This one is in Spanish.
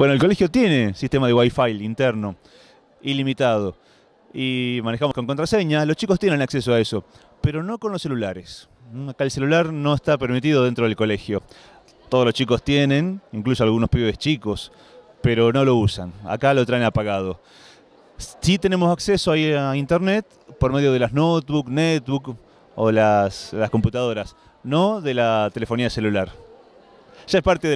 Bueno, el colegio tiene sistema de Wi-Fi interno, ilimitado, y manejamos con contraseña. Los chicos tienen acceso a eso, pero no con los celulares. Mm, acá el celular no está permitido dentro del colegio. Todos los chicos tienen, incluso algunos pibes chicos, pero no lo usan. Acá lo traen apagado. Sí tenemos acceso a internet por medio de las notebook, netbook o las, las computadoras, no de la telefonía celular. Ya es parte de